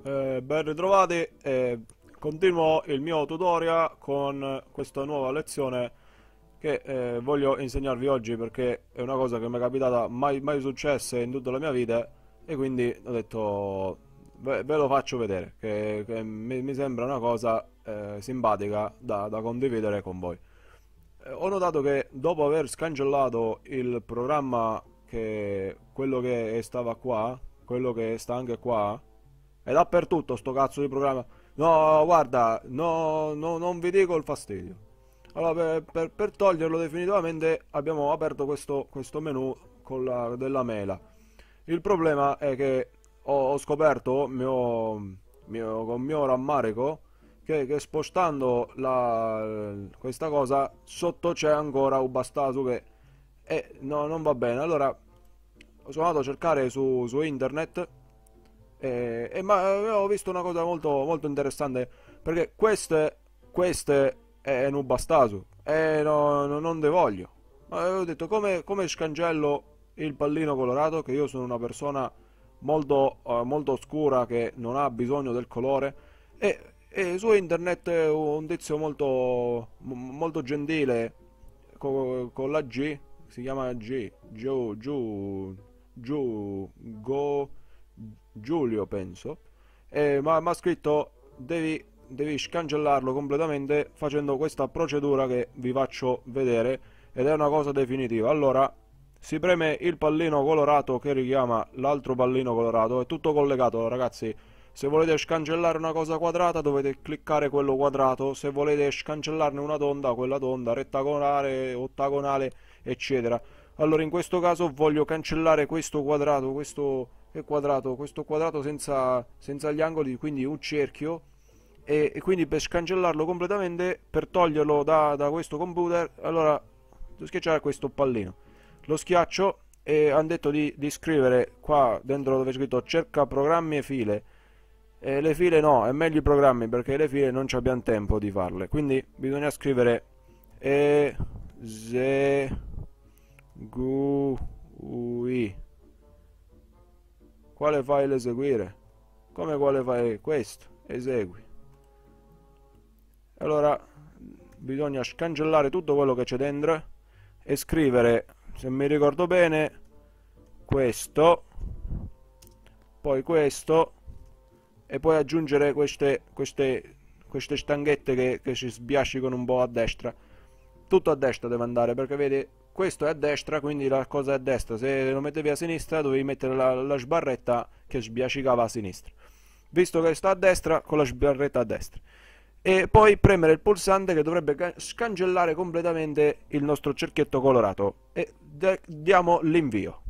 Eh, ben ritrovati eh, continuo il mio tutorial con questa nuova lezione che eh, voglio insegnarvi oggi perché è una cosa che mi è capitata mai, mai successa in tutta la mia vita e quindi ho detto ve, ve lo faccio vedere che, che mi, mi, sembra una cosa eh, simpatica da, da, condividere con voi eh, ho notato che dopo aver scancellato il programma che quello che stava qua quello che sta anche qua è dappertutto sto cazzo di programma. No, guarda, no, no non vi dico il fastidio. Allora, per, per, per toglierlo definitivamente abbiamo aperto questo, questo menu la, della mela. Il problema è che ho, ho scoperto, mio, mio, con mio rammarico, che, che spostando la, questa cosa sotto c'è ancora un bastato che... Eh, no, non va bene. Allora, sono andato a cercare su, su internet e, eh, e eh, ma eh, ho visto una cosa molto, molto interessante, perché queste, queste è un bastaso, e no, no, non ne voglio. Ma ho detto, come, come scangello il pallino colorato, che io sono una persona molto, eh, molto scura, che non ha bisogno del colore, e, e su internet un tizio molto, molto gentile, con, con la G, si chiama G, giù, giù, giù, go... Giulio penso eh, mi ha scritto devi, devi scancellarlo completamente facendo questa procedura che vi faccio vedere ed è una cosa definitiva allora si preme il pallino colorato che richiama l'altro pallino colorato è tutto collegato ragazzi se volete scancellare una cosa quadrata dovete cliccare quello quadrato se volete scancellarne una tonda quella tonda rettagonale ottagonale eccetera allora in questo caso voglio cancellare questo quadrato questo e quadrato, questo quadrato senza, senza gli angoli, quindi un cerchio, e, e, quindi per scancellarlo completamente, per toglierlo da, da questo computer, allora devo schiacciare questo pallino. Lo schiaccio e hanno detto di, di, scrivere qua dentro dove è scritto cerca programmi e file e le file no, è meglio i programmi perché le file non abbiamo tempo di farle quindi bisogna scrivere e ze gu ui quale file eseguire? Come quale file? Questo. Esegui. Allora bisogna cancellare tutto quello che c'è dentro e scrivere, se mi ricordo bene, questo, poi questo e poi aggiungere queste, queste, queste stanghette che, che ci sbiascicano un po' a destra. Tutto a destra deve andare perché vedi questo è a destra quindi la cosa è a destra se lo mettevi a sinistra dovevi mettere la, la sbarretta che sbiacicava a sinistra visto che sta a destra con la sbarretta a destra e poi premere il pulsante che dovrebbe scancellare completamente il nostro cerchietto colorato e diamo l'invio